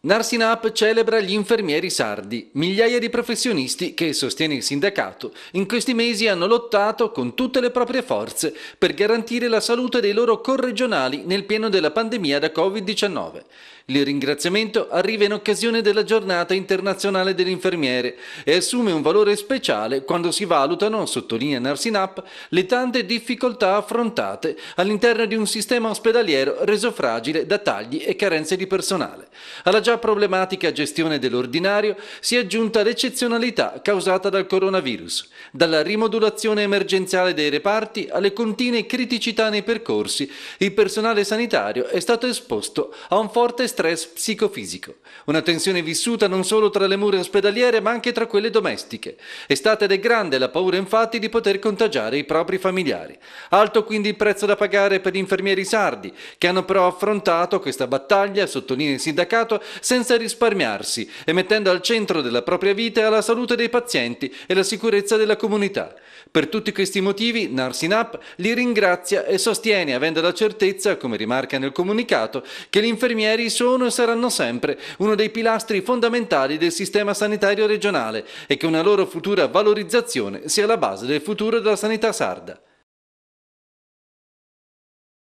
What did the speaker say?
Narsinap celebra gli infermieri sardi, migliaia di professionisti che, sostiene il sindacato, in questi mesi hanno lottato con tutte le proprie forze per garantire la salute dei loro corregionali nel pieno della pandemia da Covid-19. Il ringraziamento arriva in occasione della giornata internazionale dell'infermiere e assume un valore speciale quando si valutano, sottolinea Narsinap, le tante difficoltà affrontate all'interno di un sistema ospedaliero reso fragile da tagli e carenze di personale. Alla già problematica gestione dell'ordinario si è aggiunta l'eccezionalità causata dal coronavirus, dalla rimodulazione emergenziale dei reparti alle continue criticità nei percorsi, il personale sanitario è stato esposto a un forte stress psicofisico, una tensione vissuta non solo tra le mura ospedaliere ma anche tra quelle domestiche. È stata ed è grande la paura infatti di poter contagiare i propri familiari. Alto quindi il prezzo da pagare per gli infermieri sardi, che hanno però affrontato questa battaglia, sottolinea il sindacato, senza risparmiarsi e mettendo al centro della propria vita la salute dei pazienti e la sicurezza della comunità. Per tutti questi motivi Narsinap li ringrazia e sostiene, avendo la certezza, come rimarca nel comunicato, che gli infermieri sono e saranno sempre uno dei pilastri fondamentali del sistema sanitario regionale e che una loro futura valorizzazione sia la base del futuro della sanità sarda.